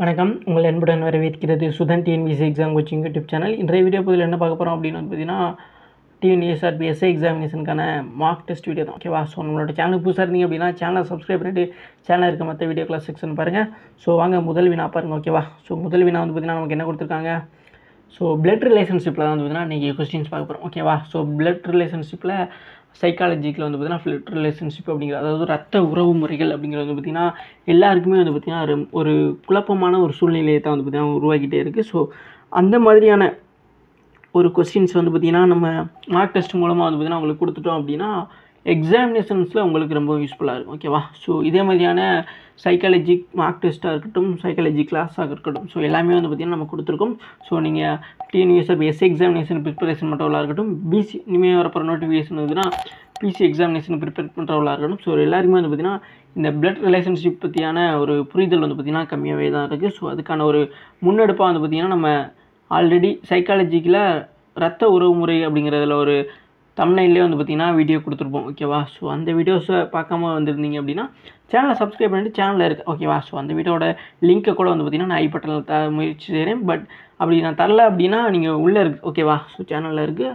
வணக்கம் உங்கள் அன்புடன் வரவேற்கிறது Sudhan TNPSC exam coaching YouTube channel இன்றைய வீடியோ பதில் என்ன பார்க்க போகிறோம் அப்படின்னு பார்த்தீங்கன்னா டிஎன்எஸ்ஆர்பிஎஸ்ஐ எக்ஸாமினேஷனுக்கான மார்க் டெஸ்ட் வீடியோ தான் ஓகேவா ஸோ நம்மளோட சேனல் புதுசாக இருந்தீங்க அப்படின்னா சேனலை சப்ஸ்கிரைப் பண்ணிட்டு சேனல் இருக்க மற்ற வீடியோ கிளாஸ் செக்ஷன் பாருங்கள் ஸோ வாங்க முதல் வினா பாருங்கள் ஓகேவா ஸோ முதல் வினா வந்து பார்த்திங்கன்னா நமக்கு என்ன கொடுத்துருக்காங்க ஸோ பிளட் ரிலேஷன்ஷிப்பில் தான் வந்து பார்த்திங்கன்னா இன்றைக்கி கொஸ்டின்ஸ் பார்க்க போகிறோம் ஓகேவா ஸோ பிளட் ரிலேஷன்ஷிப்பில் சைக்காலஜிக்கில் வந்து பார்த்திங்கன்னா ஃபிலிட் ரிலேஷன்ஷிப் அப்படிங்கிற அதாவது ரத்த உறவு முறைகள் அப்படிங்கிறது வந்து பார்த்திங்கன்னா எல்லாருக்குமே வந்து பார்த்திங்கன்னா ஒரு குழப்பமான ஒரு சூழ்நிலையை தான் வந்து பார்த்திங்கன்னா உருவாக்கிட்டே இருக்குது ஸோ அந்த மாதிரியான ஒரு கொஸ்டின்ஸ் வந்து பார்த்திங்கன்னா நம்ம மார்க் டெஸ்ட் மூலமாக வந்து பார்த்திங்கன்னா உங்களுக்கு கொடுத்துட்டோம் அப்படின்னா எக்ஸாமினேஷன்ஸில் உங்களுக்கு ரொம்ப யூஸ்ஃபுல்லாக இருக்கும் ஓகேவா ஸோ இதே மாதிரியான சைக்காலஜி மார்க் டெஸ்ட்டாக இருக்கட்டும் சைக்காலஜி கிளாஸாக இருக்கட்டும் ஸோ எல்லாமே வந்து பார்த்திங்கன்னா நம்ம கொடுத்துருக்கோம் ஸோ நீங்கள் டிஎன்யூஎஸ்எஃப் எஸ்சி எக்ஸாமினேஷன் ப்ரிப்பரேஷன் பண்ணுறவளாக இருக்கட்டும் பிசி இனிமேல் வரப்போ நோட்டிஃபிகேஷன் வந்துன்னா பிசி எக்ஸாமினேஷன் ப்ரிப்பேர் பண்ணுறவளாக இருக்கட்டும் ஸோ எல்லாருமே வந்து பார்த்திங்கன்னா இந்த பிளட் ரிலேஷன்ஷிப் பற்றியான ஒரு புரிதல் வந்து பார்த்திங்கன்னா கம்மியாகவே தான் இருக்குது ஸோ அதுக்கான ஒரு முன்னெடுப்பாக வந்து பார்த்திங்கன்னா நம்ம ஆல்ரெடி சைக்காலஜிக்கில் ரத்த உறவு முறை அப்படிங்கிறதுல ஒரு தமிழ்நைன்லேயே வந்து பார்த்திங்கன்னா வீடியோ கொடுத்துருப்போம் ஓகேவா ஸோ அந்த வீடியோஸை பார்க்காம வந்திருந்தீங்க அப்படின்னா சேனலை சப்ஸ்கிரைப் பண்ணிட்டு சேனலில் இருக்குது ஓகேவா ஸோ அந்த வீடியோட லிங்கை கூட வந்து பார்த்திங்கன்னா நான் ஐ பட்டனில் த முயற்சி செய்கிறேன் பட் அப்படி நான் தரல அப்படின்னா நீங்கள் உள்ளே இருக்குது ஓகேவா ஸோ சேனலில் இருக்குது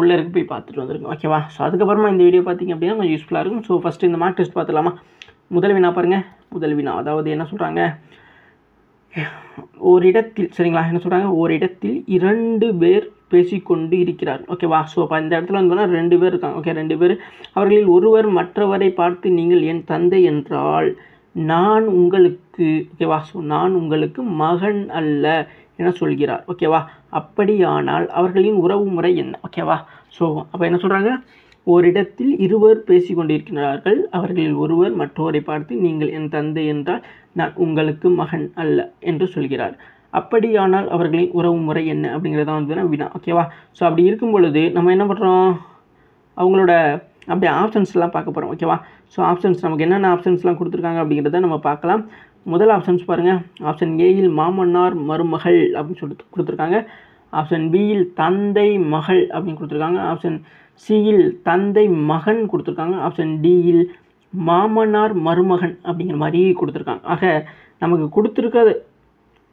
உள்ளே இருக்கு போய் பார்த்துட்டு வந்துருக்கோம் ஓகேவா ஸோ அதுக்கப்புறமா இந்த வீடியோ பார்த்திங்க அப்படின்னா கொஞ்சம் யூஸ்ஃபுல்லாக இருக்கும் ஸோ ஃபஸ்ட்டு இந்த மார்க் டெஸ்ட் பார்த்துலாமா முதல் வினா பாருங்கள் முதல் வினா அதாவது என்ன சொல்கிறாங்க ஓரிடத்தில் சரிங்களா என்ன சொல்கிறாங்க ஓரிடத்தில் இரண்டு பேர் பேசிக்கொண்டு இருக்கிறார் ஓகேவா ஸோ அப்போ இந்த இடத்துல வந்து ரெண்டு பேர் இருக்காங்க ஓகே ரெண்டு பேர் அவர்களில் ஒருவர் மற்றவரை பார்த்து நீங்கள் என் தந்தை என்றால் நான் உங்களுக்கு ஓகேவா ஸோ நான் உங்களுக்கு மகன் அல்ல என சொல்கிறார் ஓகேவா அப்படியானால் அவர்களின் உறவு முறை என்ன ஓகேவா ஸோ அப்போ என்ன சொல்கிறாங்க ஓரிடத்தில் இருவர் பேசி கொண்டிருக்கிறார்கள் அவர்களில் ஒருவர் மற்றவரை பார்த்து நீங்கள் என் தந்தை என்றால் நான் உங்களுக்கு மகன் அல்ல என்று சொல்கிறார் அப்படியானால் அவர்களின் உறவு முறை என்ன அப்படிங்கிறதான் வந்து வினா ஓகேவா ஸோ அப்படி இருக்கும் பொழுது நம்ம என்ன பண்ணுறோம் அவங்களோட அப்படியே ஆப்ஷன்ஸ்லாம் பார்க்க போகிறோம் ஓகேவா ஸோ ஆப்ஷன்ஸ் நமக்கு என்னென்ன ஆப்ஷன்ஸ்லாம் கொடுத்துருக்காங்க அப்படிங்கிறத நம்ம பார்க்கலாம் முதல் ஆப்ஷன்ஸ் பாருங்கள் ஆப்ஷன் ஏயில் மாமன்னார் மருமகள் அப்படின்னு சொல்லிட்டு கொடுத்துருக்காங்க ஆப்ஷன் பியில் தந்தை மகள் அப்படின்னு கொடுத்துருக்காங்க ஆப்ஷன் சியில் தந்தை மகன் கொடுத்துருக்காங்க ஆப்ஷன் டியில் மாமனார் மருமகன் அப்படிங்கிற மாதிரி கொடுத்துருக்காங்க ஆக நமக்கு கொடுத்துருக்க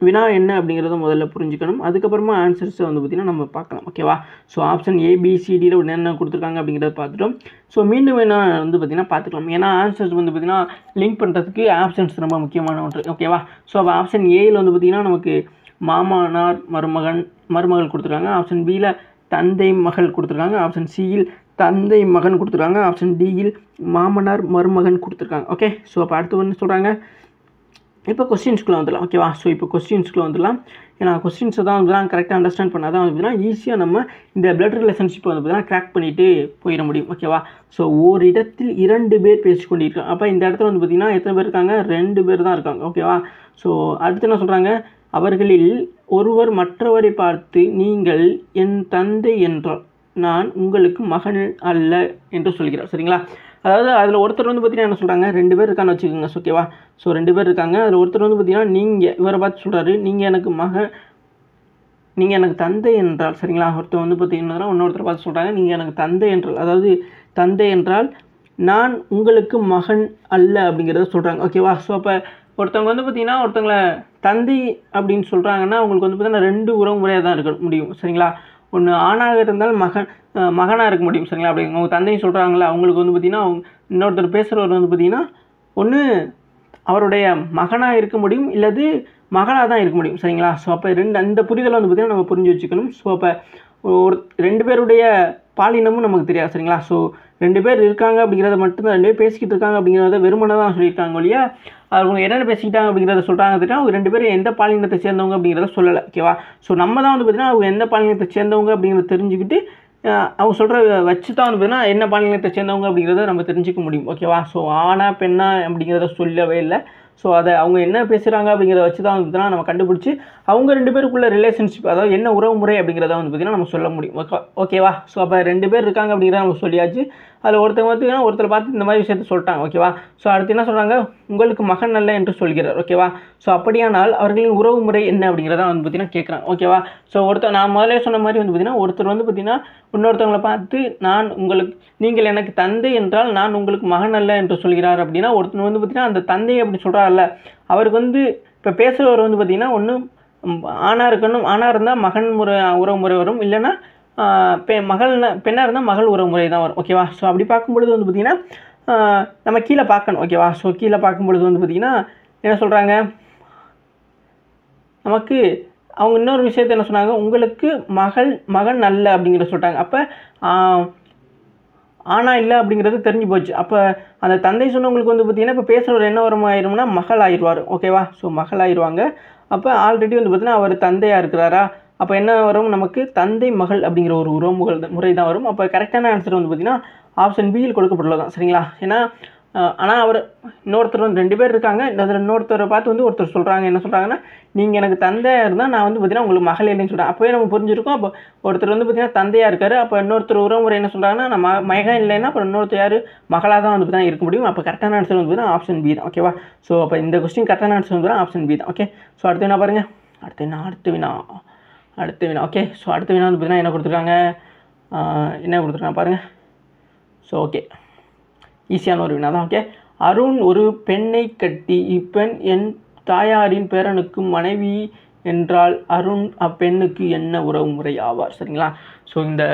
வினா என்ன அப்படிங்கிறத முதல்ல புரிஞ்சுக்கணும் அதுக்கப்புறமா ஆன்சர்ஸை வந்து பார்த்திங்கன்னா நம்ம பார்க்கலாம் ஓகேவா ஸோ ஆப்ஷன் ஏபிசிடியில் என்னென்ன கொடுத்துருக்காங்க அப்படிங்கிறத பார்த்துட்டோம் ஸோ மீண்டும் வேணால் வந்து பார்த்திங்கன்னா பார்த்துக்கலாம் ஏன்னா ஆன்சர்ஸ் வந்து பார்த்திங்கன்னா லிங்க் பண்ணுறதுக்கு ஆப்ஷன்ஸ் ரொம்ப முக்கியமான ஒன்று ஓகேவா ஸோ அப்போ ஆப்ஷன் ஏயில் வந்து பார்த்திங்கன்னா நமக்கு மாமனார் மருமகன் மருமகள் கொடுத்துருக்காங்க ஆப்ஷன் பியில் தந்தை மகள் கொடுத்துருக்காங்க ஆப்ஷன் சியில் தந்தை மகன் கொடுத்துருக்காங்க ஆப்ஷன் டியில் மாமனார் மருமகன் கொடுத்துருக்காங்க ஓகே ஸோ அப்போ அடுத்து ஒன்று சொல்கிறாங்க இப்போ கொஸ்டின்ஸ்குள்ளே வந்துடலாம் ஓகேவா ஸோ இப்போ கொஸ்டின்ஸ்குள்ளே வந்துடலாம் ஏன்னா கொஸ்டின்ஸை தான் வந்து கரெக்டாக அண்டர்ஸ்டாண்ட் பண்ணால் தான் வந்து ஈஸியாக நம்ம இந்த பிளட் ரிலேஷன்ஷிப் வந்து பார்த்தீங்கன்னா கிராக் பண்ணிவிட்டு போயிட முடியும் ஓகேவா ஸோ ஒரு இடத்தில் இரண்டு பேர் பேசி அப்போ இந்த இடத்துல வந்து பார்த்திங்கன்னா எத்தனை பேர் இருக்காங்க ரெண்டு பேர் தான் இருக்காங்க ஓகேவா ஸோ அடுத்து என்ன சொல்கிறாங்க அவர்களில் ஒருவர் மற்றவரை பார்த்து நீங்கள் என் தந்தை என்றால் நான் உங்களுக்கு மகன் அல்ல என்று சொல்கிறார் சரிங்களா அதாவது அதில் ஒருத்தர் வந்து பார்த்தீங்கன்னா என்ன சொல்கிறாங்க ரெண்டு பேர் இருக்கான்னு வச்சுக்கோங்க ஓகேவா ஸோ ரெண்டு பேர் இருக்காங்க அதில் ஒருத்தர் வந்து பார்த்தீங்கன்னா நீங்கள் இவரை பார்த்து சொல்கிறாரு நீங்கள் எனக்கு மகன் நீங்கள் எனக்கு தந்தை என்றால் சரிங்களா ஒருத்தர் வந்து பார்த்தீங்கன்னா இன்னொருத்தர் பார்த்து சொல்கிறாங்க நீங்கள் எனக்கு தந்தை என்றால் அதாவது தந்தை என்றால் நான் உங்களுக்கு மகன் அல்ல அப்படிங்கிறத சொல்கிறாங்க ஓகேவா ஸோ அப்போ ஒருத்தவங்க வந்து பார்த்திங்கன்னா ஒருத்தவங்களை தந்தை அப்படின்னு சொல்கிறாங்கன்னா அவங்களுக்கு வந்து பார்த்தீங்கன்னா ரெண்டு உறவு முறையாக தான் இருக்க முடியும் சரிங்களா ஒன்று ஆணாக இருந்தால் மகன் மகனாக இருக்க முடியும் சரிங்களா அப்படி அவங்க தந்தையும் சொல்கிறாங்களா அவங்களுக்கு வந்து பார்த்திங்கன்னா இன்னொருத்தர் பேசுகிறவர் வந்து பார்த்திங்கன்னா ஒன்று அவருடைய மகனாக இருக்க முடியும் இல்லது மகளாக தான் இருக்க முடியும் சரிங்களா ஸோ அப்போ ரெண்டு அந்த புரிதலை வந்து பார்த்திங்கன்னா நம்ம புரிஞ்சு வச்சுக்கணும் ஸோ அப்போ ஒரு ரெண்டு பேருடைய பாலினமும் நமக்கு தெரியாது சரிங்களா ஸோ ரெண்டு பேர் இருக்காங்க அப்படிங்கிறத மட்டும்தான் ரெண்டு பேர் பேசிக்கிட்டு இருக்காங்க அப்படிங்கிறத வெறுமனை தான் சொல்லியிருக்காங்க இல்லையா அவங்க என்னென்ன பேசிக்கிட்டாங்க அப்படிங்கிறத சொல்கிறாங்க தெரியும் அவங்க ரெண்டு பேரும் எந்த பாலினத்தை சேர்ந்தவங்க அப்படிங்கிறத சொல்லலை ஓகேவா ஸோ நம்ம தான் வந்து பார்த்திங்கன்னா அவங்க எந்த பாலினத்தை சேர்ந்தவங்க அப்படிங்கிறத தெரிஞ்சுக்கிட்டு அவங்க சொல்கிற வச்சு தான் வந்து பார்த்திங்கன்னா என்ன பாலினத்தை சேர்ந்தவங்க அப்படிங்கிறத நம்ம தெரிஞ்சுக்க முடியும் ஓகேவா ஸோ ஆனா பெண்ணா அப்படிங்கிறத சொல்லவே இல்லை ஸோ அதை அவங்க என்ன பேசுகிறாங்க அப்படிங்கிறத வச்சு தான் வந்து நம்ம கண்டுபிடிச்சி அவங்க ரெண்டு பேருக்குள்ள ரிலேஷன்ஷிப் அதாவது என்ன உறவுமுறை அப்படிங்கிறத வந்து பார்த்திங்கன்னா நம்ம சொல்ல முடியும் ஓகே ஓகேவா ஸோ அப்போ ரெண்டு பேர் இருக்காங்க அப்படிங்கிறத நம்ம சொல்லியாச்சு அதில் ஒருத்தர் பார்த்திங்கன்னா ஒருத்தர் பார்த்து இந்த மாதிரி விஷயத்தை சொல்லிட்டாங்க ஓகேவா ஸோ அடுத்து என்ன சொல்கிறாங்க உங்களுக்கு மகன் நல்ல என்று சொல்கிறார் ஓகேவா ஸோ அப்படியானால் அவர்களின் உறவுமுறை என்ன அப்படிங்கிறத வந்து பார்த்திங்கன்னா கேட்குறாங்க ஓகேவா ஸோ ஒருத்தர் நான் முதலே சொன்ன மாதிரி வந்து பார்த்திங்கன்னா ஒருத்தர் வந்து பார்த்திங்கன்னா இன்னொருத்தவங்களை பார்த்து நான் உங்களுக்கு நீங்கள் எனக்கு தந்தை என்றால் நான் உங்களுக்கு மகன் அல்ல என்று சொல்கிறார் அப்படின்னா ஒருத்தர் வந்து பார்த்திங்கன்னா அந்த தந்தை அப்படி சொல்கிறார் இல்லை அவருக்கு வந்து இப்போ பேசுகிறவர் வந்து பார்த்திங்கன்னா ஒன்று ஆணாக இருக்கணும் ஆணாக இருந்தால் மகன் முறை உறவு முறை வரும் இல்லைன்னா பெ மகள்னா பெண்ணாக இருந்தால் மகள் உறவு முறை தான் வரும் ஓகேவா ஸோ அப்படி பார்க்கும்பொழுது வந்து பார்த்திங்கன்னா நம்ம கீழே பார்க்கணும் ஓகேவா ஸோ கீழே பார்க்கும்பொழுது வந்து பார்த்திங்கன்னா என்ன சொல்கிறாங்க நமக்கு அவங்க இன்னொரு விஷயத்த என்ன சொன்னாங்க உங்களுக்கு மகள் மகன் நல்ல அப்படிங்கிற சொல்லிட்டாங்க அப்போ ஆனால் இல்லை அப்படிங்கிறது தெரிஞ்சு போச்சு அப்போ அந்த தந்தை சொன்னவங்களுக்கு வந்து பார்த்தீங்கன்னா இப்போ பேசுகிறவர் என்ன வரும் ஆயிரும்னா மகள் ஆயிடுவார் ஓகேவா ஸோ மகள் ஆயிடுவாங்க அப்போ ஆல்ரெடி வந்து பார்த்திங்கன்னா அவர் தந்தையாக இருக்கிறாரா அப்போ என்ன வரும் நமக்கு தந்தை மகள் அப்படிங்கிற ஒரு உறவுகள் முறை தான் வரும் அப்போ கரெக்டான ஆன்சர் வந்து பார்த்திங்கன்னா ஆப்ஷன் பியில் கொடுக்கப்பட்டுள்ளதான் சரிங்களா ஏன்னா ஆனால் அவர் இன்னொருத்தர் வந்து ரெண்டு பேர் இருக்காங்க அதில் இன்னொருத்தரை பார்த்து வந்து ஒருத்தர் சொல்கிறாங்க என்ன சொல்கிறாங்கன்னா நீங்கள் எனக்கு தந்தையாக இருந்தால் நான் வந்து பார்த்தீங்கன்னா உங்களுக்கு மகள் இல்லைன்னு சொல்கிறேன் அப்போயே நம்ம புரிஞ்சிருக்கோம் அப்போ ஒருத்தர் வந்து பார்த்தீங்கன்னா தந்தையாக இருக்கார் அப்போ இன்னொருத்தர் உறவுமுறை என்ன சொல்கிறாங்கன்னா நான் ம மகன் இல்லைன்னா அப்புறம் இன்னொருத்தர் யார் மகளாக தான் வந்து பார்த்தீங்கன்னா இருக்க முடியும் அப்போ கரெக்டான ஆன்சர் வந்து பார்த்தீங்கன்னா ஆப்ஷன் பி தான் ஓகேவா ஸோ அப்போ இந்த கொஸ்டின் கரெக்டான ஆன்சர் வந்து ஆப்ஷன் பி தான் ஓகே ஸோ அடுத்து என்ன பாருங்கள் அடுத்து என்ன அடுத்து வினா அடுத்து வினா ஓகே ஸோ அடுத்து வினா வந்து பார்த்தீங்கன்னா என்ன கொடுத்துருக்காங்க என்ன கொடுத்துருக்காங்க பாருங்கள் ஸோ ஓகே ஈஸியான ஒரு வினா தான் ஓகே அருண் ஒரு பெண்ணை கட்டி இப்பெண் என் தாயாரின் பேரனுக்கு மனைவி என்றால் அருண் அப்பெண்ணுக்கு என்ன உறவு முறை ஆவார் சரிங்களா ஸோ இந்த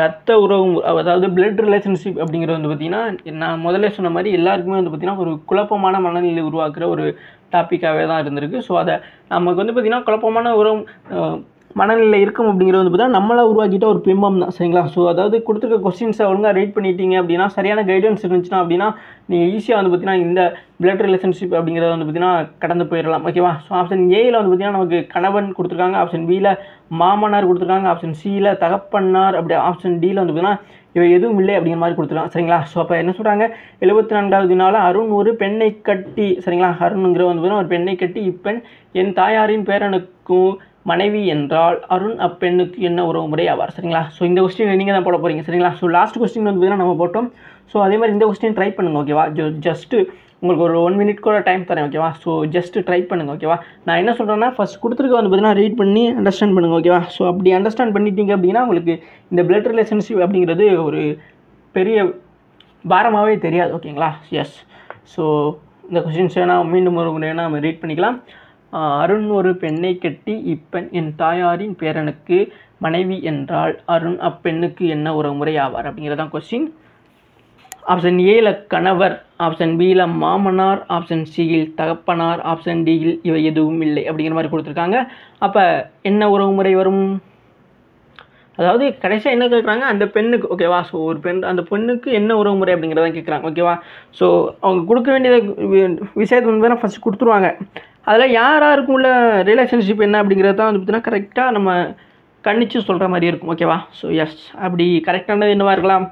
ரத்த உறவு அதாவது பிளட் ரிலேஷன்ஷிப் அப்படிங்கிறது வந்து பார்த்திங்கன்னா நான் முதல்ல சொன்ன மாதிரி எல்லாருக்குமே வந்து பார்த்திங்கன்னா ஒரு குழப்பமான மனநிலை உருவாக்குற ஒரு டாப்பிக்காகவே தான் இருந்திருக்கு ஸோ அதை நமக்கு வந்து பார்த்திங்கன்னா குழப்பமான உறவு மனநிலை இருக்கும் அப்படிங்கிறது வந்து பார்த்தீங்கன்னா நம்மளாக உருவாக்கிட்ட ஒரு பிம்பம் தான் சரிங்களா ஸோ அதாவது கொடுத்துருக்க கொஸ்டின்ஸை ஒழுங்காக ரீட் பண்ணிட்டீங்க அப்படின்னா சரியான கைடன்ஸ் இருந்துச்சுன்னா அப்படின்னா நீங்கள் ஈஸியாக வந்து பார்த்தீங்கன்னா இந்த பிளட் ரிலேஷன்ஷிப் அப்படிங்கிறத வந்து பார்த்தீங்கன்னா கடந்து போயிடலாம் ஓகேவா ஸோ ஆப்ஷன் ஏயில் வந்து பார்த்தீங்கன்னா நமக்கு கணவன் கொடுத்துருக்காங்க ஆப்ஷன் பியில் மாமனார் கொடுத்துருக்காங்க ஆப்ஷன் சியில் தகப்பன்னார் அப்படி ஆப்ஷன் டியில் வந்து பார்த்தீங்கன்னா இவை எதுவும் இல்லை அப்படிங்கிற மாதிரி கொடுத்துருக்காங்க சரிங்களா ஸோ அப்போ என்ன சொல்கிறாங்க எழுபத்தி நான்காவது நாள் அருண் ஒரு பெண்ணை கட்டி சரிங்களா அருணுங்கிற வந்து ஒரு பெண்ணை கட்டி இப்பெண் என் தாயாரின் பேரனுக்கும் மனைவி என்றால் அருண் அப்பெண்ணுக்கு என்ன உறவு முறை ஆவார் சரிங்களா ஸோ இந்த கொஸ்டின் நீங்கள் தான் போட போகிறீங்க சரிங்களா ஸோ லாஸ்ட் கொஸ்டின் வந்து நம்ம போட்டோம் ஸோ அதே மாதிரி இந்த கொஸ்டின் ட்ரை பண்ணுங்கள் ஓகேவா ஜோ ஜஸ்ட்டு உங்களுக்கு ஒரு ஒன் மினிட் கூட டைம் தரேன் ஓகேவா ஸோ ஜஸ்ட்டு ட்ரை பண்ணுங்கள் ஓகேவா நான் என்ன சொல்கிறேன்னா ஃபஸ்ட் கொடுத்துருக்க வந்து பார்த்தீங்கன்னா ரீட் பண்ணி அண்டர்ஸ்டாண்ட் பண்ணுங்கள் ஓகேவா ஸோ அப்படி அண்டர்ஸ்டாண்ட் பண்ணிட்டீங்க அப்படின்னா உங்களுக்கு இந்த பிளட் ரிலேஷன்ஷிப் அப்படிங்கிறது ஒரு பெரிய பாரமாகவே தெரியாது ஓகேங்களா எஸ் ஸோ இந்த கொஸ்டின்ஸ் வேணால் மீண்டும் ஒரு முறை நம்ம ரீட் பண்ணிக்கலாம் அருண் ஒரு பெண்ணை கட்டி இப்பெண் என் தாயாரின் பேரனுக்கு மனைவி என்றால் அருண் அப்பெண்ணுக்கு என்ன உறவுமுறை ஆவார் அப்படிங்கிறதான் கொஸ்டின் ஆப்ஷன் ஏல கணவர் ஆப்ஷன் பியில் மாமனார் ஆப்ஷன் சியில் தகப்பனார் ஆப்ஷன் டியில் இவை எதுவும் இல்லை அப்படிங்கிற மாதிரி கொடுத்துருக்காங்க அப்போ என்ன உறவுமுறை வரும் அதாவது கடைசியாக என்ன கேட்குறாங்க அந்த பெண்ணுக்கு ஓகேவா ஸோ ஒரு பெண் அந்த பெண்ணுக்கு என்ன உறவுமுறை அப்படிங்கிறதான் கேட்குறாங்க ஓகேவா ஸோ அவங்க கொடுக்க வேண்டிய விஷயத்தை வந்து ஃபஸ்ட் கொடுத்துருவாங்க அதில் யாராக இருக்கும் உள்ள ரிலேஷன்ஷிப் என்ன அப்படிங்கிறது தான் வந்து பார்த்திங்கன்னா கரெக்டாக நம்ம கண்டிச்சு சொல்கிற மாதிரி இருக்கும் ஓகேவா ஸோ எஸ் அப்படி கரெக்டானது என்னவாக இருக்கலாம்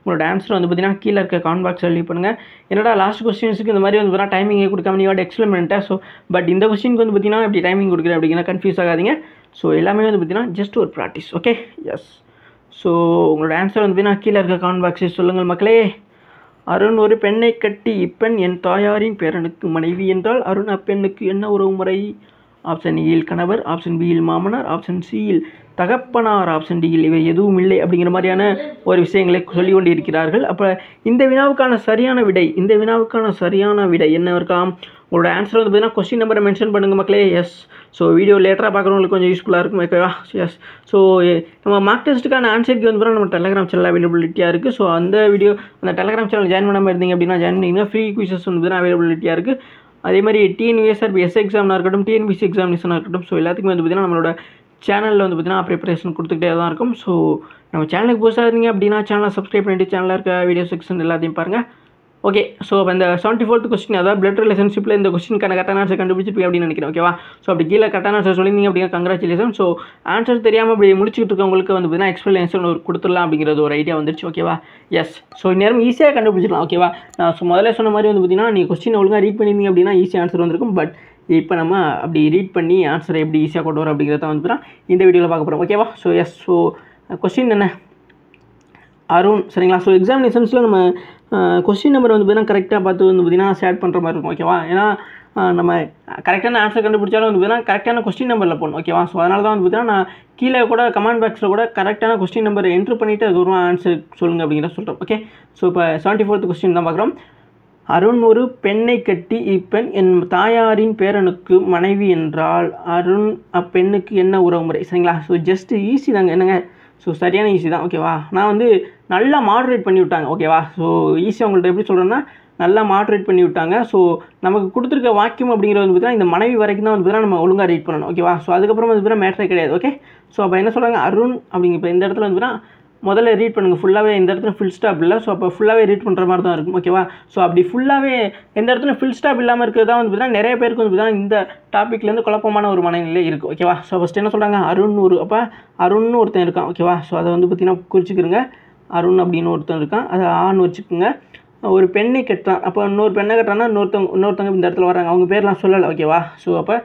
உங்களோட ஆன்சர் வந்து பார்த்திங்கன்னா கீழே இருக்க கான் பாக்ஸ் எழுதி பண்ணுங்கள் என்னடா லாஸ்ட் கொஸ்டின்ஸுக்கு இந்த மாதிரி வந்து பார்த்தீங்கன்னா டைமிங்கே கொடுக்காம நீ வாட் ஸோ பட் இந்த கொஸ்டினுக்கு வந்து பார்த்திங்கன்னா இப்படி டைமிங் கொடுக்குற அப்படிங்கிற கன்ஃபியூஸ் ஆகாதீங்க ஸோ எல்லாமே வந்து பார்த்திங்கன்னா ஜஸ்ட் ஒரு ப்ராக்டிஸ் ஓகே எஸ் ஸோ உங்களோட ஆன்சர் வந்து பார்த்திங்கன்னா கீழே இருக்க கான் பாக்ஸை சொல்லுங்கள் மக்களே அருண் ஒரு பெண்ணை கட்டி இப்பெண் என் தாயாரின் பேரனுக்கு மனைவி என்றால் அருண் அப்பெண்ணுக்கு என்ன உறவுமுறை ஆப்ஷன் ஏயில் கணவர் ஆப்ஷன் பியில் மாமனார் ஆப்ஷன் சியில் தகப்பனார் ஆப்ஷன் டியில் இவை எதுவும் இல்லை அப்படிங்கிற மாதிரியான ஒரு விஷயங்களை சொல்லி கொண்டிருக்கிறார்கள் இருக்கிறார்கள் அப்போ இந்த வினாவுக்கான சரியான விடை இந்த வினாவுக்கான சரியான விடை என்ன இருக்காம் உங்களோட ஆன்சர் வந்து பார்த்தீங்கன்னா கொஸ்டின் நம்பரை மென்ஷன் பண்ணுங்கள் மக்களே எஸ் ஸோ வீடியோ லேட்டராக பார்க்குறவங்களுக்கு கொஞ்சம் யூஸ்ஃபுல்லாக இருக்கும் ஓகேவா எஸ் ஸோ நம்ம மார்க் டெஸ்ட்டுக்கான ஆன்சருக்கு வந்து நம்ம டெலகிராம் சேனல் அவைலபிலிட்டியாக இருக்குது ஸோ அந்த வீடியோ அந்த டெலகிராம் சேனல் ஜாயின் பண்ணாமல் இருந்தீங்க அப்படின்னா ஜாயின் பண்ணிங்கன்னா ஃப்ரீ குவிசஸ் வந்து அவைலபிலிட்டியாக இருக்குது அதே மாதிரி டிஎன்யூஎஸ்ஆர்பி எஸ் எக்ஸாம்னா இருக்கட்டும் டிஎன்பிசி எக்ஸாமினேஷனாக இருக்கட்டும் ஸோ எல்லாத்துக்குமே வந்து பார்த்திங்கன்னா நம்மளோட சேனலில் வந்து பார்த்திங்கன்னா ப்ரிப்பரேஷன் கொடுத்துக்கிட்டே தான் இருக்கும் ஸோ நம்ம சேனலுக்கு புதுசாக இருந்தீங்க அப்படின்னா சேனலை சப்ஸ்கிரைப் பண்ணிட்டு சேனலில் இருக்க வீடியோ செக்ஷன் எல்லாத்தையும் பாருங்கள் ஓகே ஸோ அப்போ இந்த செவன்ட்டி ஃபோர்த் கொஸ்டின் அதாவது பிளட் ரிலேஷன்ஷிப்பில் இந்த கொஸ்டினுக்கான கரெக்டான ஆன்சர் கண்டுபிடிச்சிருப்பீங்க அப்படின்னு நினைக்கிறேன் ஓகேவா ஸோ அப்படி கீழே கரெக்டான ஆன்சர் சொல்லியிருந்தீங்க அப்படின்னா கங்க்ராச்சுலேஷன் ஸோ ஆன்சர் தெரியாமல் அப்படி முடிச்சுட்டு இருக்கவங்களுக்கு வந்து பார்த்தீங்கன்னா எக்ஸ்பிளேஷன் ஒரு கொடுத்துடலாம் அப்படிங்கிறது ஒரு ஐடியா வந்துருச்சு ஓகேவா எஸ் ஸோ இந்நேரம் ஈஸியாக கண்டுபிடிச்சிடலாம் ஓகேவா நான் ஸோ முதல்ல சொன்ன மாதிரி வந்து பார்த்தீங்கன்னா நீங்கள் கொஸ்டின் ஒழுங்காக ரீட் பண்ணியிருந்தீங்க அப்படின்னா ஈஸி ஆன்சர் வந்திருக்கும் பட் இப்போ நம்ம அப்படி ரீட் பண்ணி ஆன்சரை எப்படி ஈஸியாக கொண்டு வரோம் அப்படிங்கிறத வந்து தான் இந்த வீடியோவில் பார்க்க போகிறோம் ஓகேவா ஸோ எஸ் ஸோ கொஸ்டின் என்ன அருண் சரிங்களா ஸோ எக்ஸாமினேஷன்ஸில் நம்ம கொஸ்டின் uh, நம்பர் வந்து பார்த்தீங்கன்னா கரெக்டாக பார்த்து வந்து பார்த்திங்கன்னா ஷேட் பண்ணுற மாதிரி இருக்கும் ஓகேவா ஏன்னா uh, நம்ம கரெக்டான ஆன்சர் கண்டுபிடிச்சாலும் வந்து பார்த்தீங்கன்னா கரெக்டான கொஸ்டின் நம்பரில் போகணும் ஓகேவா ஸோ அதனால தான் வந்து பார்த்தீங்கன்னா நான் கீழே கூட கமெண்ட் பாக்ஸில் கூட கரெக்டான கொஸ்டின் நம்பர் என்ட்ரு பண்ணிவிட்டு ஒரு ஆன்சர் சொல்லுங்கள் அப்படிங்கிற சொல்கிறோம் ஓகே ஸோ இப்போ செவன்ட்டி ஃபோர்த் கொஸ்டின் தான் பார்க்குறோம் அருண் ஒரு பெண்ணை கட்டி இப்பெண் என் தாயாரின் பேரனுக்கு மனைவி என்றால் அருண் அப்பெண்ணுக்கு என்ன உறவுமுறை சரிங்களா ஸோ ஜஸ்ட்டு ஈஸி தாங்க என்னங்க ஸோ சரியான ஈஸி தான் ஓகேவா நான் வந்து நல்லா மாட்ரேட் பண்ணி விட்டாங்க ஓகேவா ஸோ ஈஸியாக உங்கள்கிட்ட எப்படி சொல்கிறேன்னா நல்லா மாட்ரேட் பண்ணி விட்டாங்க ஸோ நமக்கு கொடுத்துருக்க வாக்கியம் அப்படிங்கிறது வந்து பார்த்தீங்கன்னா இந்த மனைவி வரைக்கும் தான் வந்து நம்ம ஒழுங்காக ரீட் பண்ணணும் ஓகேவா ஸோ அதுக்கப்புறம் வந்து பார்த்தீங்கன்னா மேட்ரே கிடையாது ஓகே ஸோ அப்போ என்ன சொல்கிறாங்க அருண் அப்படிங்க இப்போ இந்த இடத்துல வந்து முதல்ல ரீட் பண்ணுங்கள் ஃபுல்லாகவே இந்த இடத்துல ஃபுல் ஸ்டாப் இல்லை ஸோ அப்போ ஃபுல்லாகவே ரீட் பண்ணுற மாதிரி தான் இருக்கும் ஓகேவா ஸோ அப்படி ஃபுல்லாகவே எந்த இடத்துல ஃபுல் ஸ்டாப் இல்லாமல் இருக்கிறது தான் வந்து பார்த்தீங்கன்னா நிறைய பேருக்கு வந்து பார்த்தீங்கன்னா இந்த டாப்பிக்லேருந்து குழப்பமான ஒரு மனநிலை இருக்குது ஓகேவா ஸோ ஃபஸ்ட் என்ன சொல்கிறாங்க அருண் ஒரு அப்போ அருண்னு ஒருத்தன் இருக்கான் ஓகேவா ஸோ அதை வந்து பார்த்திங்கன்னா குறிச்சிக்கிறங்க அருண் அப்படின்னு ஒருத்தன் இருக்கான் அதை ஆன்னு வச்சுக்கோங்க ஒரு பெண்ணை கெட்டான் அப்போ இன்னொரு பெண்ணை கட்டுறான்னா இன்னொருத்தவங்க இன்னொருத்தவங்க இந்த இடத்துல வராங்க அவங்க பேர்லாம் சொல்லலை ஓகேவா ஸோ அப்போ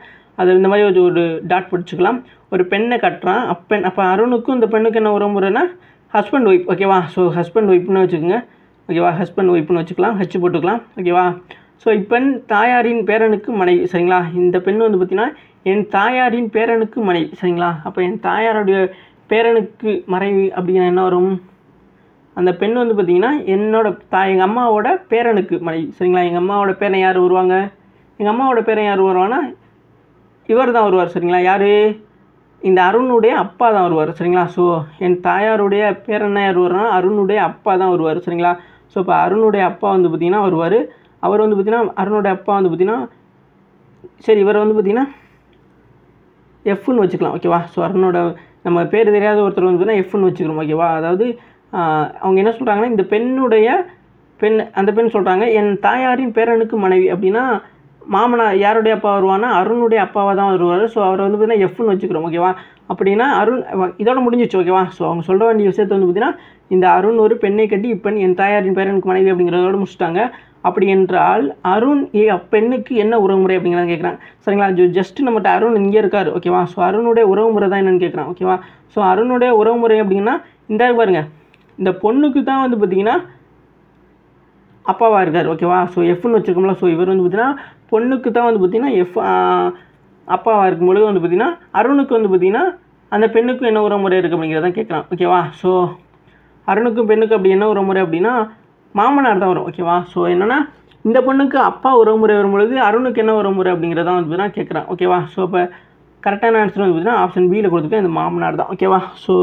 அது இந்த மாதிரி ஒரு டாட் பிடிச்சிக்கலாம் ஒரு பெண்ணை கட்டுறான் அப்பெண் அப்போ அருணுக்கும் இந்த பெண்ணுக்கு என்ன உறவுமுறைனா ஹஸ்பண்ட் ஒய்ஃப் ஓகேவா ஸோ ஹஸ்பண்ட் ஒய்ஃப்னு வச்சுக்கோங்க ஓகேவா ஹஸ்பண்ட் ஒய்ஃப்னு வச்சுக்கலாம் ஹச் போட்டுக்கலாம் ஓகேவா ஸோ இப்பெண் தாயாரின் பேரனுக்கு மனைவி சரிங்களா இந்த பெண் வந்து பார்த்திங்கன்னா என் தாயாரின் பேரனுக்கு மனை சரிங்களா அப்போ என் தாயாருடைய பேரனுக்கு மறைவு அப்படிங்கிற என்ன வரும் அந்த பெண் வந்து பார்த்திங்கன்னா என்னோட தா எங்கள் அம்மாவோட பேரனுக்கு மனைவி சரிங்களா எங்கள் அம்மாவோட பேரன் யார் வருவாங்க எங்கள் அம்மாவோட பேரன் யார் வருவாங்கன்னா இவர் தான் வருவார் சரிங்களா யார் இந்த அருணுடைய அப்பா தான் வருவார் சரிங்களா ஸோ என் தாயாருடைய பேர் என்ன யார் வருவார்னா அருணுடைய அப்பா தான் வருவார் சரிங்களா ஸோ இப்போ அருணுடைய அப்பா வந்து பார்த்திங்கன்னா வருவார் அவர் வந்து பார்த்திங்கன்னா அருணுடைய அப்பா வந்து பார்த்திங்கன்னா சரி இவர் வந்து பார்த்திங்கன்னா எஃப்னு வச்சுக்கலாம் ஓகேவா ஸோ அருணோட நம்ம பேர் தெரியாத ஒருத்தர் வந்து பார்த்திங்கன்னா எஃப்னு வச்சுக்கிறோம் ஓகேவா அதாவது அவங்க என்ன சொல்கிறாங்கன்னா இந்த பெண்ணுடைய பெண் அந்த பெண் சொல்கிறாங்க என் தாயாரின் பேரனுக்கு மனைவி அப்படின்னா மாமனா யாருடைய அப்பா வருவானா அருணுடைய அப்பாவாக தான் வருவார் ஸோ அவரை வந்து பார்த்திங்கன்னா எஃப்னு வச்சுக்கிறோம் ஓகேவா அப்படின்னா அருண் இதோட முடிஞ்சிச்சு ஓகேவா ஸோ அவங்க சொல்ல வேண்டிய விஷயத்தை வந்து பார்த்திங்கன்னா இந்த அருண் ஒரு பெண்ணை கட்டி இப்போ என் தாயாரின் பெயர் எனக்கு மனைவி அப்படிங்கிறதோட முடிச்சுட்டாங்க அப்படி என்றால் அருண் ஏ பெண்ணுக்கு என்ன உறவுமுறை அப்படிங்கிறத கேட்குறாங்க சரிங்களா ஜோ ஜஸ்ட் நம்மகிட்ட அருண் இங்கே இருக்கார் ஓகேவா ஸோ அருணுடைய உறவுமுறை தான் என்னென்னு கேட்குறான் ஓகேவா ஸோ அருணுடைய உறவுமுறை அப்படின்னா இந்த பாருங்கள் இந்த பொண்ணுக்கு தான் வந்து பார்த்திங்கன்னா அப்பாவாக இருக்கார் ஓகேவா ஸோ எஃப்னு வச்சுருக்கோம்ல ஸோ இவர் வந்து பார்த்திங்கன்னா பொண்ணுக்கு தான் வந்து பார்த்திங்கன்னா எஃப் அப்பாவாக பொழுது வந்து பார்த்திங்கன்னா அருணுக்கு வந்து பார்த்திங்கன்னா அந்த பெண்ணுக்கும் என்ன உறவுமுறை இருக்குது அப்படிங்கிறதான் கேட்குறான் ஓகேவா ஸோ அருணுக்கும் பெண்ணுக்கு அப்படி என்ன உறவுமுறை அப்படின்னா மாமனார் தான் வரும் ஓகேவா ஸோ என்னென்னா இந்த பொண்ணுக்கு அப்பா உறவுமுறை வரும்பொழுது அருணுக்கு என்ன உறவுமுறை அப்படிங்கிறதான் வந்து பார்த்தீங்கன்னா கேட்குறான் ஓகேவா ஸோ இப்போ கரெக்டான ஆன்சர் வந்து பார்த்தீங்கன்னா ஆப்ஷன் பியில் கொடுத்துருக்கேன் இந்த மாமனார் தான் ஓகேவா ஸோ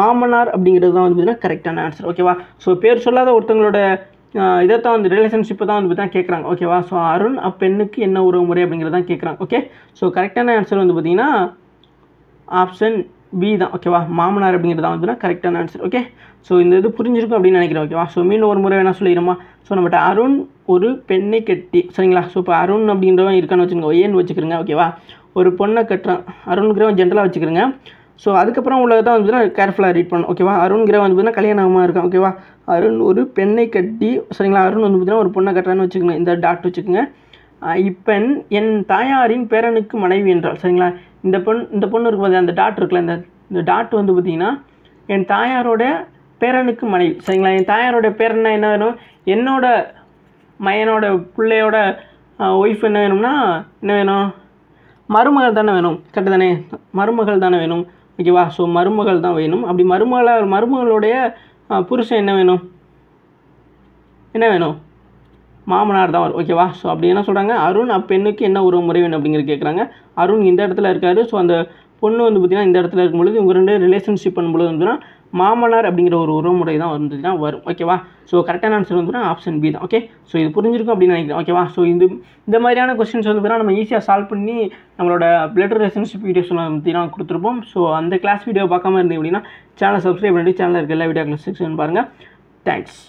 மாமனார் அப்படிங்கிறது தான் வந்து பார்த்தீங்கன்னா கரெக்டான ஆன்சர் ஓகேவா ஸோ பேர் சொல்லாத ஒருத்தங்களோட இதை தான் வந்து ரிலேஷன்ஷிப்பை தான் வந்து தான் கேட்குறாங்க ஓகேவா ஸோ அருண் அப்பெண்ணுக்கு என்ன உறவு முறை அப்படிங்கிறது தான் கேட்குறாங்க ஓகே ஸோ கரெக்டான ஆன்சர் வந்து பார்த்திங்கன்னா ஆப்ஷன் பி தான் ஓகேவா மாமனார் அப்படிங்கிறது தான் வந்து கரெக்டான ஆன்சர் ஓகே ஸோ இந்த இது புரிஞ்சிருக்கும் அப்படின்னு நினைக்கிறேன் ஓகேவா ஸோ மீண்டும் ஒரு முறை வேணால் சொல்லிடுமா ஸோ நம்மகிட்ட அருண் ஒரு பெண்ணை கட்டி சரிங்களா ஸோ இப்போ அருண் அப்படின்றவன் இருக்கான்னு வச்சுக்கோங்க ஏன்னு வச்சுக்கிறேங்க ஓகேவா ஒரு பொண்ணை கட்டுறான் அருண்கிறவன் ஜென்ரலாக வச்சுக்கிறேங்க ஸோ அதுக்கப்புறம் உள்ளது தான் வந்து கேர்ஃபுல்லாக ரீட் பண்ணணும் ஓகேவா அருண்கிற வந்து பார்த்தீங்கன்னா கல்யாணமாக இருக்கும் ஓகேவா அருண் ஒரு பெண்ணை கட்டி சரிங்களா அருண் வந்து பார்த்தீங்கன்னா ஒரு பொண்ணை கட்டுறான்னு வச்சுக்கோங்க இந்த டாட் வச்சுக்கோங்க இப்பெண் என் தாயாரின் பேரனுக்கு மனைவி என்றால் சரிங்களா இந்த பொண் இந்த பொண்ணு இருக்கும் அந்த டாட் இருக்குல்ல இந்த இந்த டாட் வந்து பார்த்திங்கன்னா என் தாயாரோட பேரனுக்கு மனைவி சரிங்களா என் தாயாரோட பேரன்னா என்ன வேணும் என்னோட மையனோட பிள்ளையோட ஒய்ஃப் என்ன வேணும்னா என்ன வேணும் மருமகள் தானே வேணும் கரெக்டு தானே மருமகள் தானே வேணும் ஓகேவா ஸோ மருமகள் தான் வேணும் அப்படி மருமகள மருமகளுடைய புருஷன் என்ன வேணும் என்ன வேணும் மாமனார் தான் வரும் ஓகேவா ஸோ அப்படி என்ன சொல்கிறாங்க அருண் அப்பெண்ணுக்கு என்ன உறவு முறை வேணும் அப்படிங்கிறது கேட்குறாங்க அருண் இந்த இடத்துல இருக்காரு ஸோ அந்த பொண்ணு வந்து பார்த்திங்கன்னா இந்த இடத்துல இருக்கும்பொழுது இவங்க ரெண்டு ரிலேஷன்ஷிப் பண்ணும்பொழுது வந்துன்னா மாமனார் அப்படிங்கிற ஒரு உறவுமுறை தான் வந்துச்சுன்னா வரும் ஓகேவா ஸோ கரெக்டான ஆன்சர் வந்து ஆப்ஷன் பி தான் ஓகே ஸோ இது புரிஞ்சிருக்கும் அப்படின்னு நினைக்கிறேன் ஓகேவா ஸோ இந்த இந்த மாதிரியான கொஸ்டின்ஸ் வந்து பார்த்தீங்கன்னா நம்ம ஈஸியாக சால்வ் பண்ணி நம்மளோட பிளட் ரிலேஷன்ஷிப் வீடியோஸ்லாம் பார்த்தீங்கன்னா கொடுத்துருப்போம் ஸோ அந்த கிளாஸ் வீடியோ பார்க்காம இருந்தீங்க அப்படின்னா சேனல் சப்ஸ்கிரைப் பண்ணிட்டு சேனலில் இருக்க எல்லா வீடியோ கிளாஸ் செக்ஷன் பாருங்கள் தேங்க்ஸ்